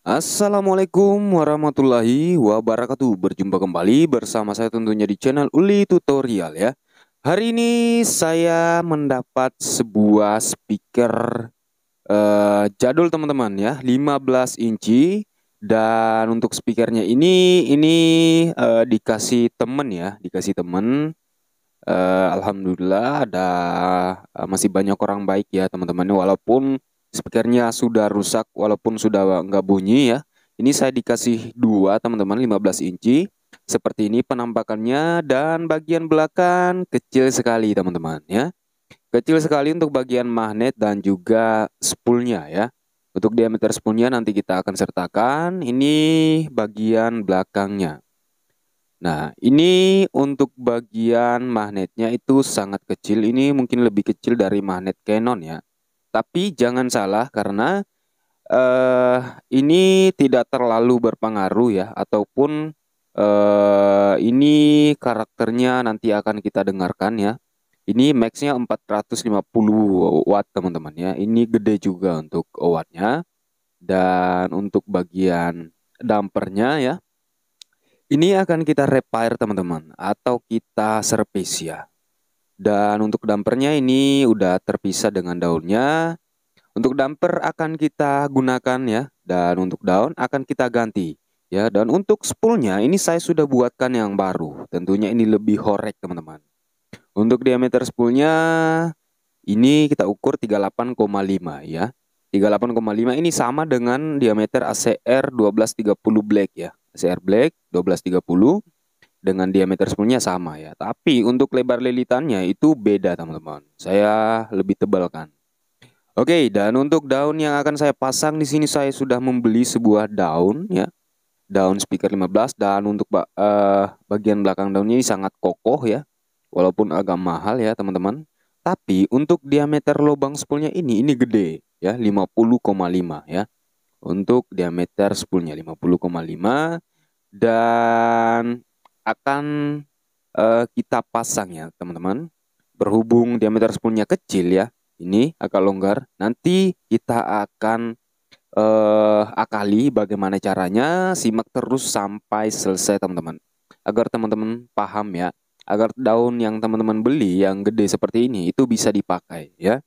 Assalamualaikum warahmatullahi wabarakatuh Berjumpa kembali bersama saya tentunya di channel Uli Tutorial ya Hari ini saya mendapat sebuah speaker uh, jadul teman-teman ya 15 inci Dan untuk speakernya ini, ini uh, dikasih temen ya Dikasih temen uh, eh, Alhamdulillah ada uh, masih banyak orang baik ya teman-teman Walaupun speakernya sudah rusak walaupun sudah nggak bunyi ya. Ini saya dikasih dua teman-teman 15 inci. Seperti ini penampakannya dan bagian belakang kecil sekali teman-teman ya. Kecil sekali untuk bagian magnet dan juga spoolnya ya. Untuk diameter spoolnya nanti kita akan sertakan. Ini bagian belakangnya. Nah, ini untuk bagian magnetnya itu sangat kecil. Ini mungkin lebih kecil dari magnet Canon ya. Tapi jangan salah karena uh, ini tidak terlalu berpengaruh ya ataupun uh, ini karakternya nanti akan kita dengarkan ya. Ini maxnya 450 watt teman-teman ya. Ini gede juga untuk wattnya dan untuk bagian dampernya ya. Ini akan kita repair teman-teman atau kita servis ya. Dan untuk dampernya ini udah terpisah dengan daunnya. Untuk damper akan kita gunakan ya, dan untuk daun akan kita ganti. Ya, dan untuk spoolnya ini saya sudah buatkan yang baru. Tentunya ini lebih horek, teman-teman. Untuk diameter spoolnya ini kita ukur 38,5 ya. 38,5 ini sama dengan diameter ACR 1230 Black ya. ACR Black 1230 dengan diameter spoolnya sama ya. Tapi untuk lebar lilitannya itu beda teman-teman. Saya lebih tebal kan. Oke, dan untuk daun yang akan saya pasang di sini saya sudah membeli sebuah daun ya. Daun speaker 15 dan untuk uh, bagian belakang daunnya ini sangat kokoh ya. Walaupun agak mahal ya teman-teman. Tapi untuk diameter lubang spoolnya ini ini gede ya 50,5 ya. Untuk diameter spoolnya 50,5 dan akan uh, kita pasang ya teman-teman. Berhubung diameter spoolnya kecil ya, ini agak longgar. Nanti kita akan uh, akali bagaimana caranya, simak terus sampai selesai teman-teman. Agar teman-teman paham ya, agar daun yang teman-teman beli yang gede seperti ini itu bisa dipakai ya.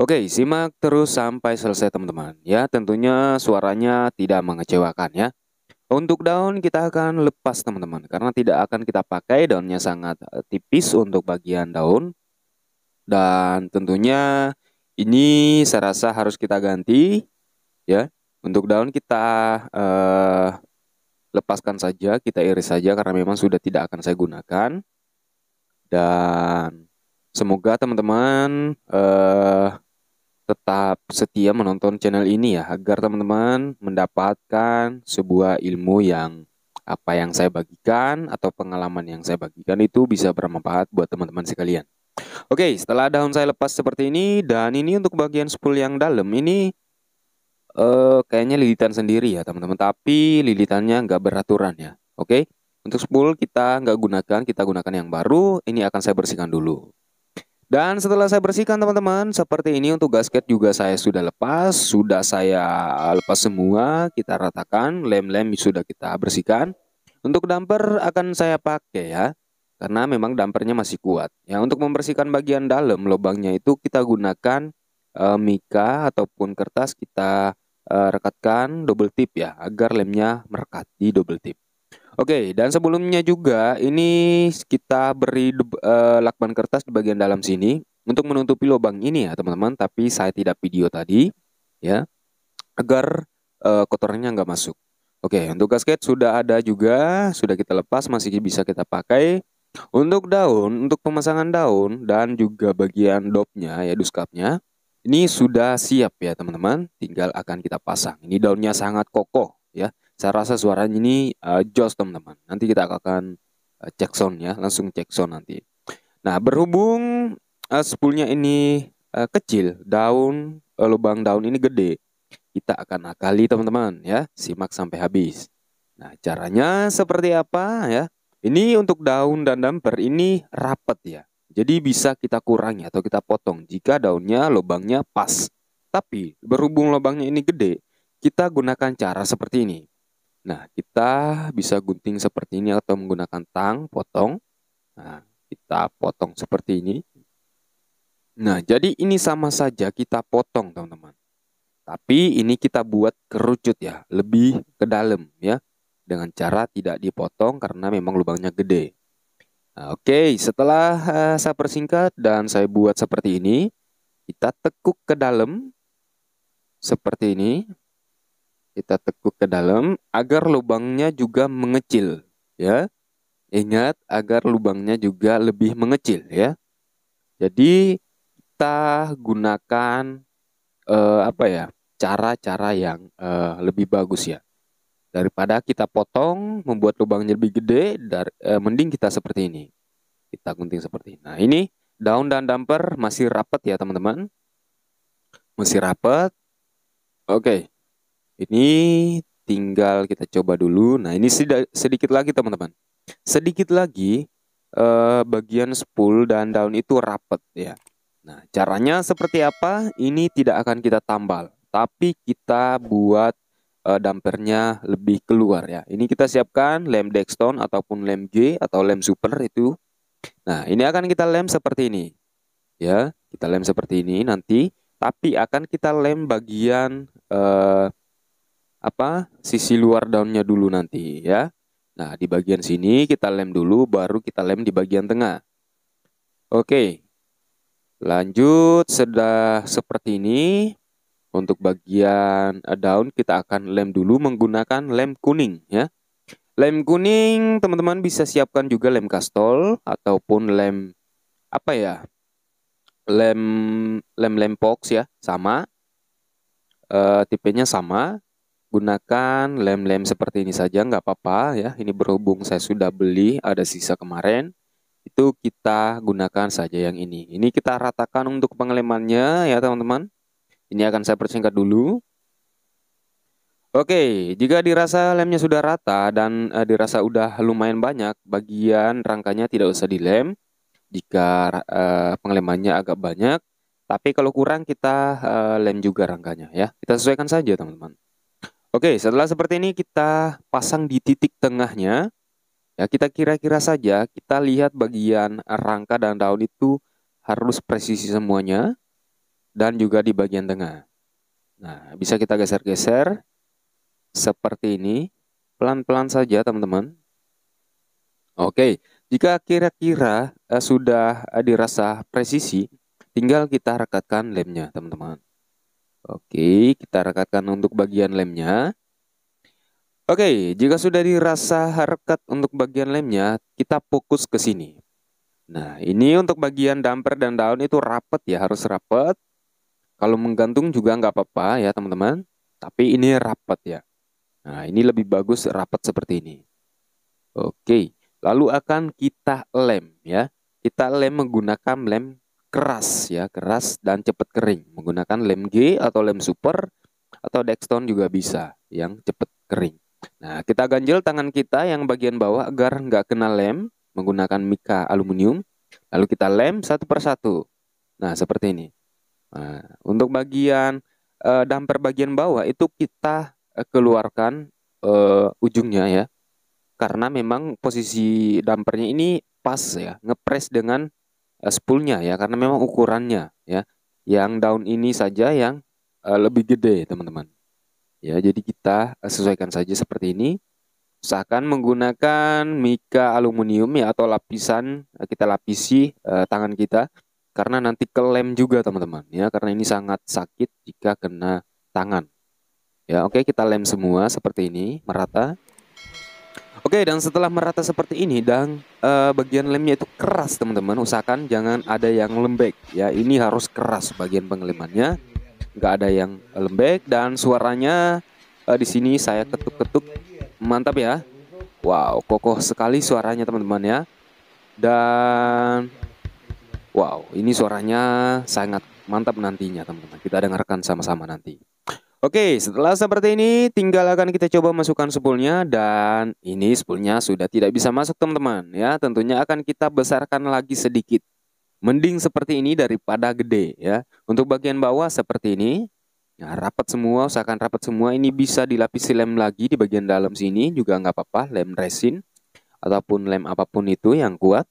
Oke, simak terus sampai selesai teman-teman. Ya, tentunya suaranya tidak mengecewakan ya. Untuk daun kita akan lepas teman-teman karena tidak akan kita pakai daunnya sangat eh, tipis untuk bagian daun. Dan tentunya ini saya rasa harus kita ganti ya. Untuk daun kita eh, lepaskan saja, kita iris saja karena memang sudah tidak akan saya gunakan. Dan semoga teman-teman eh, tetap setia menonton channel ini ya agar teman-teman mendapatkan sebuah ilmu yang apa yang saya bagikan atau pengalaman yang saya bagikan itu bisa bermanfaat buat teman-teman sekalian. Oke, setelah daun saya lepas seperti ini dan ini untuk bagian spool yang dalam ini eh, kayaknya lilitan sendiri ya teman-teman, tapi lilitannya nggak beraturan ya. Oke, untuk spool kita nggak gunakan, kita gunakan yang baru. Ini akan saya bersihkan dulu. Dan setelah saya bersihkan teman-teman, seperti ini untuk gasket juga saya sudah lepas, sudah saya lepas semua, kita ratakan, lem-lem sudah kita bersihkan. Untuk damper akan saya pakai ya, karena memang dampernya masih kuat. Ya, untuk membersihkan bagian dalam lubangnya itu kita gunakan e, mika ataupun kertas kita e, rekatkan double tip ya, agar lemnya merekat di double tip. Oke, dan sebelumnya juga ini kita beri uh, lakban kertas di bagian dalam sini untuk menutupi lubang ini ya, teman-teman, tapi saya tidak video tadi ya. Agar uh, kotorannya nggak masuk. Oke, untuk gasket sudah ada juga, sudah kita lepas, masih bisa kita pakai. Untuk daun, untuk pemasangan daun dan juga bagian dopnya ya, duskapnya, ini sudah siap ya teman-teman, tinggal akan kita pasang. Ini daunnya sangat kokoh ya. Saya rasa suaranya ini uh, jos teman-teman. Nanti kita akan uh, cek sound ya, langsung cek sound nanti. Nah berhubung uh, spoolnya ini uh, kecil, daun uh, lubang daun ini gede, kita akan akali teman-teman ya. Simak sampai habis. Nah caranya seperti apa ya? Ini untuk daun dan damper ini rapat ya. Jadi bisa kita kurangi atau kita potong jika daunnya lubangnya pas. Tapi berhubung lubangnya ini gede, kita gunakan cara seperti ini. Nah, kita bisa gunting seperti ini atau menggunakan tang potong. Nah, kita potong seperti ini. Nah, jadi ini sama saja kita potong, teman-teman. Tapi ini kita buat kerucut ya, lebih ke dalam ya. Dengan cara tidak dipotong karena memang lubangnya gede. Nah, Oke, okay, setelah uh, saya persingkat dan saya buat seperti ini, kita tekuk ke dalam seperti ini kita tekuk ke dalam agar lubangnya juga mengecil ya. Ingat agar lubangnya juga lebih mengecil ya. Jadi kita gunakan eh, apa ya? cara-cara yang eh, lebih bagus ya. Daripada kita potong membuat lubangnya lebih gede, dar, eh, mending kita seperti ini. Kita gunting seperti ini. Nah, ini daun dan damper masih rapat ya, teman-teman. Masih rapat. Oke. Okay. Ini tinggal kita coba dulu. Nah, ini sedikit lagi teman-teman. Sedikit lagi eh, bagian spool dan daun itu rapet ya. Nah, caranya seperti apa? Ini tidak akan kita tambal, tapi kita buat eh, dampernya lebih keluar ya. Ini kita siapkan lem dexton ataupun lem G atau lem super itu. Nah, ini akan kita lem seperti ini. Ya, kita lem seperti ini nanti, tapi akan kita lem bagian eh, apa sisi luar daunnya dulu nanti ya. Nah, di bagian sini kita lem dulu, baru kita lem di bagian tengah. Oke, lanjut sudah seperti ini. Untuk bagian eh, daun kita akan lem dulu menggunakan lem kuning ya. Lem kuning teman-teman bisa siapkan juga lem kastol ataupun lem apa ya? Lem lem lem box ya, sama. E, tipenya sama. Gunakan lem-lem seperti ini saja, nggak apa-apa ya. Ini berhubung saya sudah beli, ada sisa kemarin. Itu kita gunakan saja yang ini. Ini kita ratakan untuk pengelemannya ya teman-teman. Ini akan saya persingkat dulu. Oke, jika dirasa lemnya sudah rata dan eh, dirasa udah lumayan banyak, bagian rangkanya tidak usah dilem. Jika e, pengelemannya agak banyak, tapi kalau kurang kita eh, lem juga rangkanya ya. Kita sesuaikan saja teman-teman. Oke, setelah seperti ini kita pasang di titik tengahnya. Ya, kita kira-kira saja kita lihat bagian rangka dan daun itu harus presisi semuanya dan juga di bagian tengah. Nah, bisa kita geser-geser seperti ini. Pelan-pelan saja, teman-teman. Oke, jika kira-kira eh, sudah eh, dirasa presisi, tinggal kita rekatkan lemnya, teman-teman. Oke, kita rekatkan untuk bagian lemnya. Oke, jika sudah dirasa rekat untuk bagian lemnya, kita fokus ke sini. Nah, ini untuk bagian damper dan daun itu rapet ya, harus rapet. Kalau menggantung juga nggak apa-apa ya teman-teman, tapi ini rapet ya. Nah, ini lebih bagus rapat seperti ini. Oke, lalu akan kita lem ya. Kita lem menggunakan lem keras ya, keras dan cepat kering menggunakan lem G atau lem super atau dexton juga bisa yang cepat kering. Nah, kita ganjel tangan kita yang bagian bawah agar nggak kena lem menggunakan mika aluminium. Lalu kita lem satu persatu. Nah, seperti ini. Nah, untuk bagian e, damper bagian bawah itu kita eh, keluarkan e, ujungnya ya. Karena memang posisi dampernya ini pas ya, ngepres dengan Eh, spoolnya ya karena memang ukurannya ya yang daun ini saja yang uh, lebih gede teman-teman ya jadi kita eh, sesuaikan saja seperti ini usahakan menggunakan mika aluminium ya atau lapisan kita lapisi uh, tangan kita karena nanti kelem juga teman-teman ya karena ini sangat sakit jika kena tangan ya oke okay, kita lem semua seperti ini merata Oke, dan setelah merata seperti ini dan uh, bagian lemnya itu keras, teman-teman. Usahakan jangan ada yang lembek ya. Ini harus keras bagian pengelemannya. nggak ada yang lembek dan suaranya uh, di sini saya ketuk-ketuk. Mantap ya. Wow, kokoh sekali suaranya, teman-teman ya. Dan wow, ini suaranya sangat mantap nantinya, teman-teman. Kita dengarkan sama-sama nanti. Oke, setelah seperti ini, tinggal akan kita coba masukkan spoolnya dan ini spoolnya sudah tidak bisa masuk teman-teman ya. Tentunya akan kita besarkan lagi sedikit. Mending seperti ini daripada gede ya. Untuk bagian bawah seperti ini. ya, rapat semua, usahakan rapat semua. Ini bisa dilapisi lem lagi di bagian dalam sini juga nggak apa-apa, lem resin ataupun lem apapun itu yang kuat.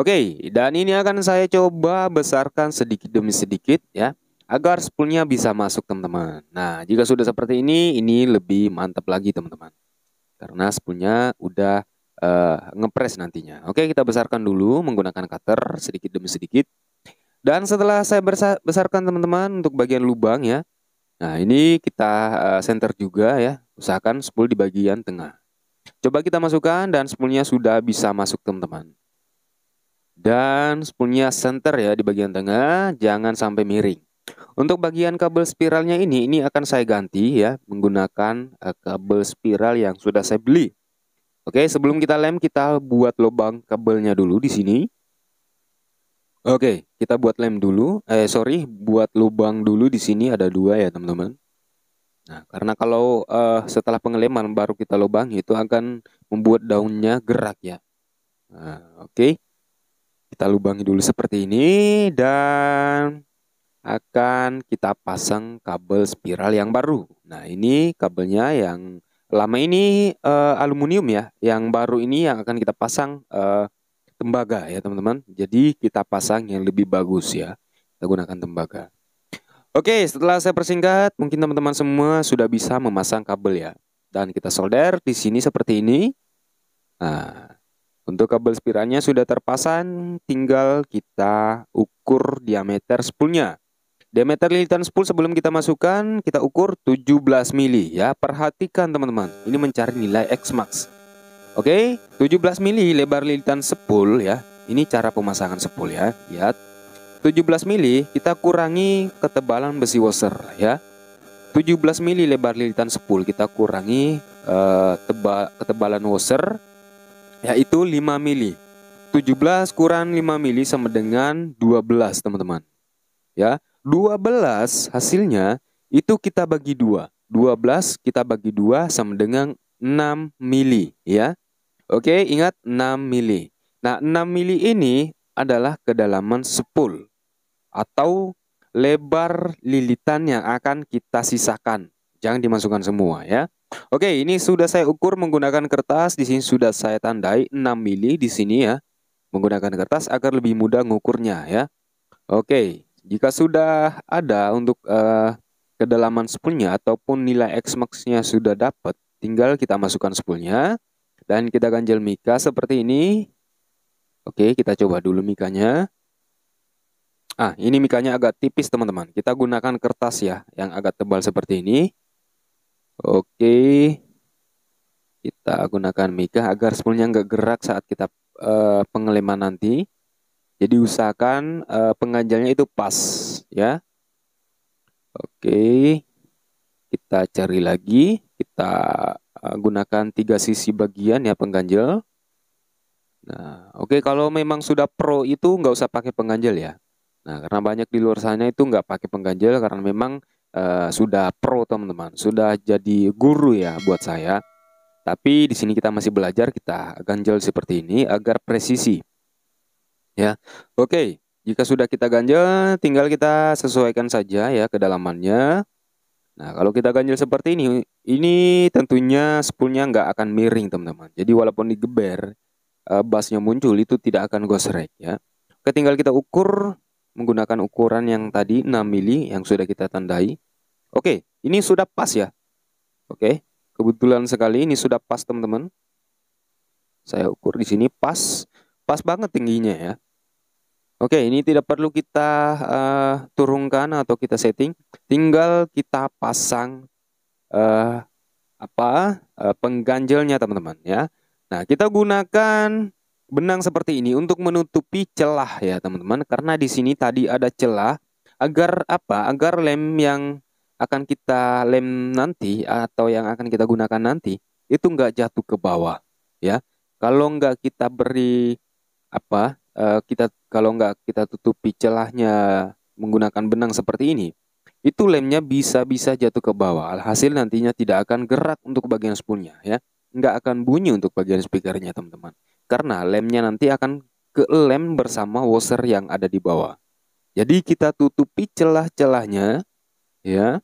Oke, dan ini akan saya coba besarkan sedikit demi sedikit ya agar spoolnya bisa masuk teman-teman. Nah, jika sudah seperti ini, ini lebih mantap lagi teman-teman. Karena spoolnya udah uh, eh, ngepres nantinya. Oke, kita besarkan dulu menggunakan cutter sedikit demi sedikit. Dan setelah saya besarkan teman-teman untuk bagian lubang ya. Nah, ini kita uh, eh, center juga ya. Usahakan spool di bagian tengah. Coba kita masukkan dan spoolnya sudah bisa masuk teman-teman dan spulnya center ya di bagian tengah jangan sampai miring untuk bagian kabel spiralnya ini, ini akan saya ganti ya menggunakan eh, kabel spiral yang sudah saya beli. Oke, sebelum kita lem, kita buat lubang kabelnya dulu di sini. Oke, kita buat lem dulu. Eh, sorry, buat lubang dulu di sini ada dua ya teman-teman. Nah, karena kalau uh, setelah pengeleman baru kita lubang itu akan membuat daunnya gerak ya. Nah, oke. Kita lubangi dulu seperti ini dan akan kita pasang kabel spiral yang baru. Nah, ini kabelnya yang lama ini uh, aluminium ya, yang baru ini yang akan kita pasang uh, tembaga ya, teman-teman. Jadi kita pasang yang lebih bagus ya. Kita gunakan tembaga. Oke, setelah saya persingkat, mungkin teman-teman semua sudah bisa memasang kabel ya. Dan kita solder di sini seperti ini. Nah, untuk kabel spiralnya sudah terpasang, tinggal kita ukur diameter spoolnya. Diameter lilitan spool sebelum kita masukkan, kita ukur 17 mili ya. Perhatikan teman-teman, ini mencari nilai X max. Oke, 17 mili lebar lilitan spool ya. Ini cara pemasangan spool ya. Lihat. 17 mili kita kurangi ketebalan besi washer ya. 17 mili lebar lilitan spool kita kurangi uh, teba ketebalan washer yaitu 5 mili. 17 kurang 5 mili sama dengan 12 teman-teman. Ya. 12 hasilnya itu kita bagi 2. 12 kita bagi 2 sama dengan 6 mili ya. Oke, ingat 6 mili. Nah, 6 mili ini adalah kedalaman sepul atau lebar lilitan yang akan kita sisakan. Jangan dimasukkan semua ya. Oke, ini sudah saya ukur menggunakan kertas. Di sini sudah saya tandai 6 mili di sini ya. Menggunakan kertas agar lebih mudah ngukurnya ya. Oke, jika sudah ada untuk uh, kedalaman spoolnya ataupun nilai X maxnya sudah dapat, tinggal kita masukkan spoolnya dan kita ganjil mika seperti ini. Oke, kita coba dulu mikanya. Ah, ini mikanya agak tipis teman-teman. Kita gunakan kertas ya, yang agak tebal seperti ini. Oke, kita gunakan mika agar spoolnya nggak gerak saat kita uh, pengeleman nanti. Jadi usahakan uh, eh, pengganjalnya itu pas ya. Oke. Kita cari lagi, kita eh, gunakan tiga sisi bagian ya pengganjal. Nah, oke kalau memang sudah pro itu nggak usah pakai pengganjal ya. Nah, karena banyak di luar sana itu nggak pakai pengganjal karena memang uh, sudah pro teman-teman, sudah jadi guru ya buat saya. Tapi di sini kita masih belajar, kita ganjel seperti ini agar presisi. Ya, oke. Jika sudah kita ganjel, tinggal kita sesuaikan saja ya kedalamannya. Nah, kalau kita ganjel seperti ini, ini tentunya spoolnya nggak akan miring, teman-teman. Jadi walaupun digeber, eh, bassnya muncul itu tidak akan gosrek ya. Oke, tinggal kita ukur menggunakan ukuran yang tadi 6 mili yang sudah kita tandai. Oke, ini sudah pas ya. Oke, kebetulan sekali ini sudah pas, teman-teman. Saya ukur di sini pas, pas banget tingginya ya. Oke, ini tidak perlu kita uh, turunkan atau kita setting, tinggal kita pasang uh, apa uh, pengganjelnya teman-teman ya. Nah, kita gunakan benang seperti ini untuk menutupi celah ya teman-teman, karena di sini tadi ada celah agar apa? Agar lem yang akan kita lem nanti atau yang akan kita gunakan nanti itu nggak jatuh ke bawah ya. Kalau nggak kita beri apa Eh, kita kalau nggak kita tutupi celahnya menggunakan benang seperti ini, itu lemnya bisa-bisa jatuh ke bawah. Alhasil nantinya tidak akan gerak untuk bagian spoolnya ya. Nggak akan bunyi untuk bagian speakernya teman-teman. Karena lemnya nanti akan ke lem bersama washer yang ada di bawah. Jadi kita tutupi celah-celahnya ya.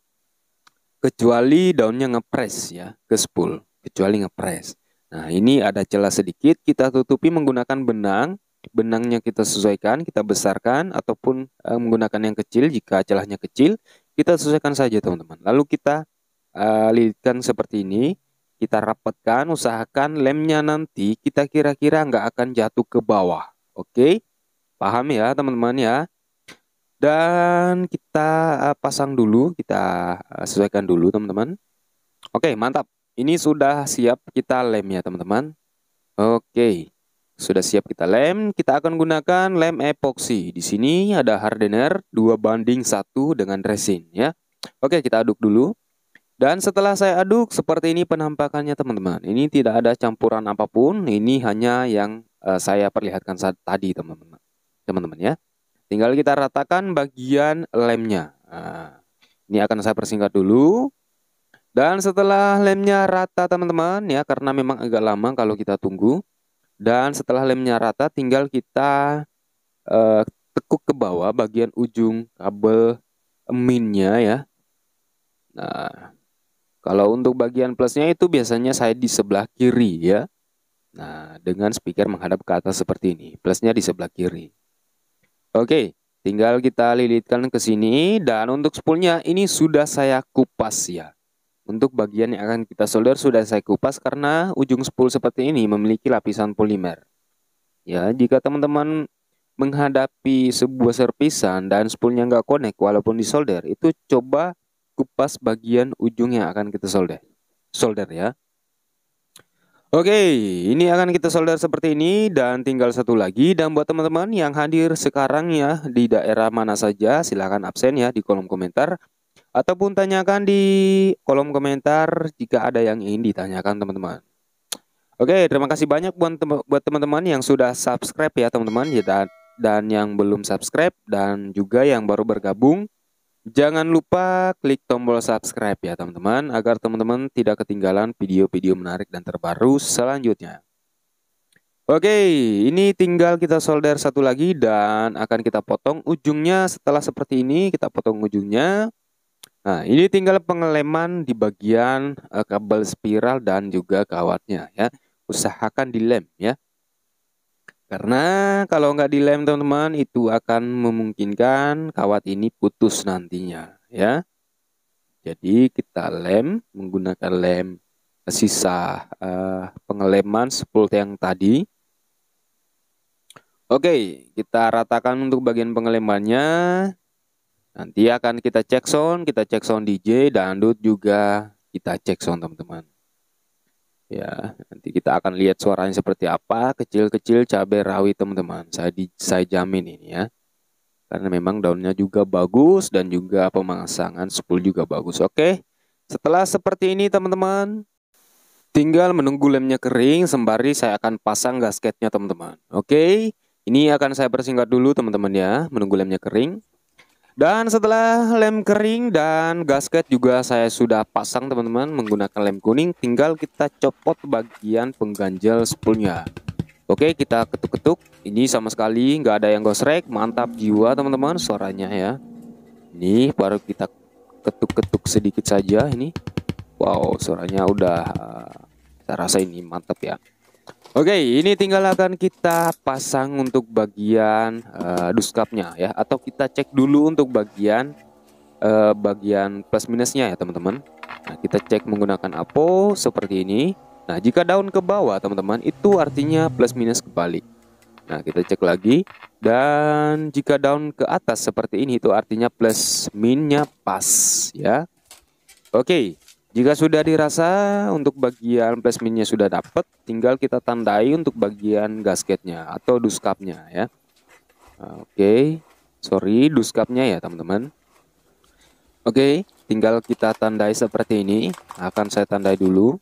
Kecuali daunnya ngepres ya ke spool, kecuali ngepres. Nah, ini ada celah sedikit kita tutupi menggunakan benang benangnya kita sesuaikan, kita besarkan ataupun e, menggunakan yang kecil jika celahnya kecil, kita sesuaikan saja teman-teman. Lalu kita e, lilitkan seperti ini, kita rapatkan, usahakan lemnya nanti kita kira-kira nggak akan jatuh ke bawah. Oke, paham ya teman-teman ya. Dan kita e, pasang dulu, kita e, sesuaikan dulu teman-teman. Oke, mantap. Ini sudah siap kita lem ya teman-teman. Oke. Sudah siap kita lem, kita akan gunakan lem epoxy. Di sini ada hardener dua banding satu dengan resin ya. Oke, kita aduk dulu. Dan setelah saya aduk seperti ini penampakannya teman-teman. Ini tidak ada campuran apapun, ini hanya yang uh, saya perlihatkan saat tadi teman-teman. Teman-teman ya. Tinggal kita ratakan bagian lemnya. Nah, ini akan saya persingkat dulu. Dan setelah lemnya rata teman-teman ya karena memang agak lama kalau kita tunggu. Dan setelah lemnya rata, tinggal kita uh, tekuk ke bawah bagian ujung kabel minnya ya. Nah, kalau untuk bagian plusnya itu biasanya saya di sebelah kiri ya. Nah, dengan speaker menghadap ke atas seperti ini. Plusnya di sebelah kiri. Oke, tinggal kita lilitkan ke sini. Dan untuk spoolnya ini sudah saya kupas ya. Untuk bagian yang akan kita solder sudah saya kupas karena ujung spool seperti ini memiliki lapisan polimer. Ya, jika teman-teman menghadapi sebuah serpisan dan spoolnya nggak konek walaupun disolder, itu coba kupas bagian ujung yang akan kita solder. Solder ya. Oke, ini akan kita solder seperti ini dan tinggal satu lagi. Dan buat teman-teman yang hadir sekarang ya di daerah mana saja, silahkan absen ya di kolom komentar ataupun tanyakan di kolom komentar jika ada yang ingin ditanyakan teman-teman. Oke, terima kasih banyak buat teman-teman yang sudah subscribe ya teman-teman ya, dan yang belum subscribe dan juga yang baru bergabung. Jangan lupa klik tombol subscribe ya teman-teman agar teman-teman tidak ketinggalan video-video menarik dan terbaru selanjutnya. Oke, ini tinggal kita solder satu lagi dan akan kita potong ujungnya setelah seperti ini kita potong ujungnya Nah, ini tinggal pengeleman di bagian uh, kabel spiral dan juga kawatnya ya. Usahakan dilem ya. Karena kalau nggak dilem teman-teman itu akan memungkinkan kawat ini putus nantinya ya. Jadi kita lem menggunakan lem sisa uh, pengeleman 10 yang tadi. Oke, kita ratakan untuk bagian pengelemannya Nanti akan kita cek sound, kita cek sound DJ, dangdut juga kita cek sound teman-teman. Ya, nanti kita akan lihat suaranya seperti apa, kecil-kecil cabai rawit teman-teman. Saya di, saya jamin ini ya. Karena memang daunnya juga bagus dan juga pemasangan spool juga bagus. Oke. Setelah seperti ini teman-teman, Tinggal menunggu lemnya kering sembari saya akan pasang gasketnya teman-teman. Oke, ini akan saya persingkat dulu teman-teman ya, menunggu lemnya kering. Dan setelah lem kering dan gasket juga saya sudah pasang teman-teman menggunakan lem kuning tinggal kita copot bagian pengganjal spoolnya. Oke kita ketuk-ketuk ini sama sekali nggak ada yang gosrek mantap jiwa teman-teman suaranya ya. Ini baru kita ketuk-ketuk sedikit saja ini. Wow suaranya udah eh, saya rasa ini mantap ya. Oke, ini tinggal akan kita pasang untuk bagian uh, duskapnya ya, atau kita cek dulu untuk bagian uh, bagian plus minusnya ya teman-teman. Nah, kita cek menggunakan apo seperti ini. Nah, jika daun ke bawah teman-teman, itu artinya plus minus kebalik. Nah, kita cek lagi dan jika daun ke atas seperti ini itu artinya plus minnya pas ya. Oke. Jika sudah dirasa untuk bagian plasminnya sudah dapat, tinggal kita tandai untuk bagian gasketnya atau duskapnya ya. Oke, okay. sorry duskapnya ya teman-teman. Oke, okay. tinggal kita tandai seperti ini. Akan saya tandai dulu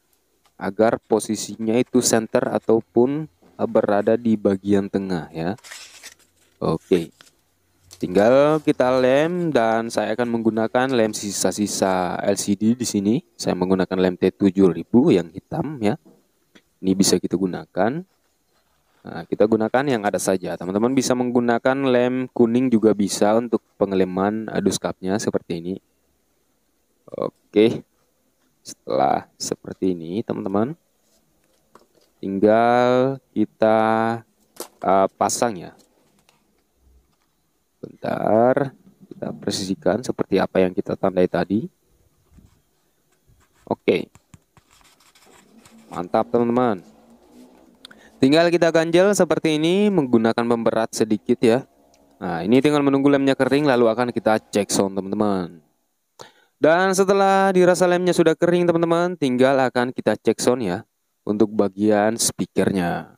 agar posisinya itu center ataupun berada di bagian tengah ya. Oke. Okay. Tinggal kita lem dan saya akan menggunakan lem sisa-sisa LCD di sini. Saya menggunakan lem T7000 yang hitam ya. Ini bisa kita gunakan. Nah, kita gunakan yang ada saja. Teman-teman bisa menggunakan lem kuning juga bisa untuk pengeleman duskapnya seperti ini. Oke. Setelah seperti ini, teman-teman. Tinggal kita uh, pasang ya Sebentar, kita presisikan seperti apa yang kita tandai tadi. Oke. Mantap, teman-teman. Tinggal kita ganjel seperti ini menggunakan pemberat sedikit ya. Nah, ini tinggal menunggu lemnya kering lalu akan kita cek sound, teman-teman. Dan setelah dirasa lemnya sudah kering, teman-teman, tinggal akan kita cek sound ya untuk bagian speakernya.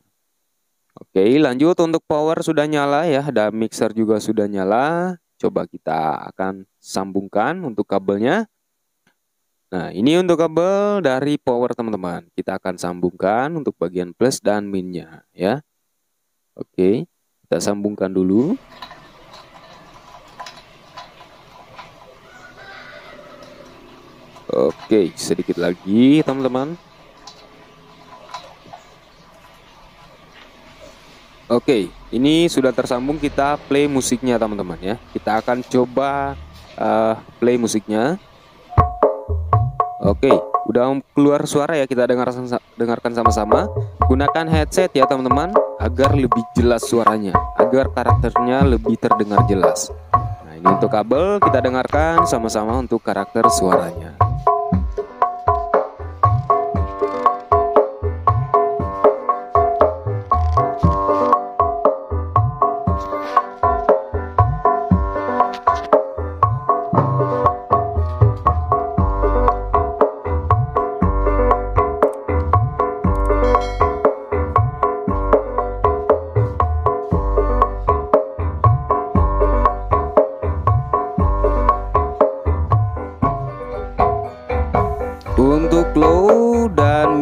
Oke, lanjut untuk power sudah nyala ya, ada mixer juga sudah nyala. Coba kita akan sambungkan untuk kabelnya. Nah, ini untuk kabel dari power teman-teman. Kita akan sambungkan untuk bagian plus dan minnya ya. Oke, kita sambungkan dulu. Oke, sedikit lagi teman-teman. Oke, ini sudah tersambung kita play musiknya teman-teman ya. Kita akan coba uh, play musiknya. Oke, udah keluar suara ya kita dengar dengarkan sama-sama. Gunakan headset ya teman-teman agar lebih jelas suaranya, agar karakternya lebih terdengar jelas. Nah, ini untuk kabel kita dengarkan sama-sama untuk karakter suaranya.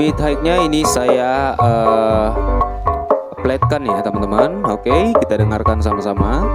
unit high-nya ini saya uh, eh, plate-kan ya teman-teman. Oke, okay, kita dengarkan sama-sama.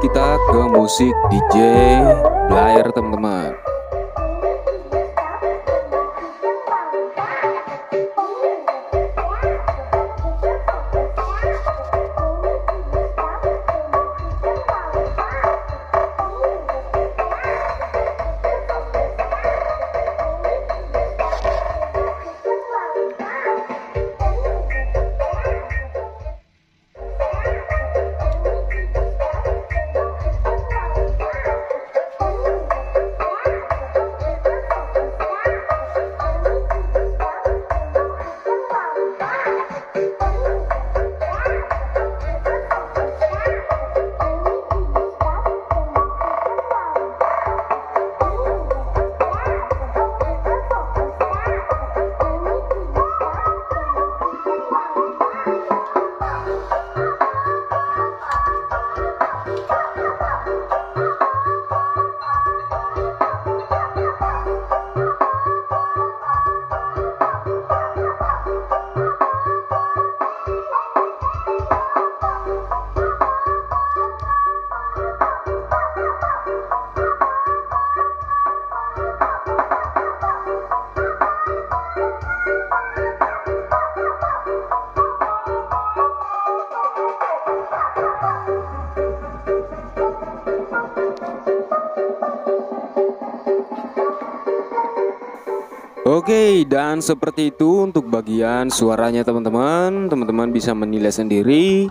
kita ke musik DJ Blair teman-teman Oke, dan seperti itu untuk bagian suaranya teman-teman. Teman-teman bisa menilai sendiri.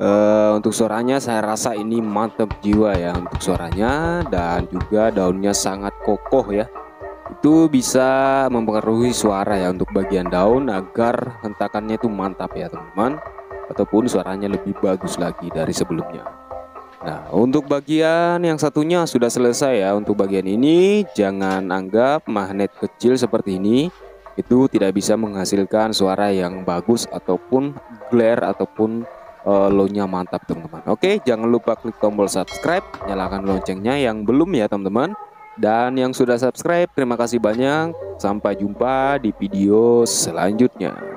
Uh, untuk suaranya saya rasa ini mantap jiwa ya untuk suaranya dan juga daunnya sangat kokoh ya. Itu bisa mempengaruhi suara ya untuk bagian daun agar hentakannya itu mantap ya teman-teman ataupun suaranya lebih bagus lagi dari sebelumnya. Nah, untuk bagian yang satunya sudah selesai ya. Untuk bagian ini jangan anggap magnet kecil seperti ini itu tidak bisa menghasilkan suara yang bagus ataupun glare ataupun uh, eh, nya mantap teman-teman. Oke, jangan lupa klik tombol subscribe, nyalakan loncengnya yang belum ya teman-teman. Dan yang sudah subscribe, terima kasih banyak. Sampai jumpa di video selanjutnya.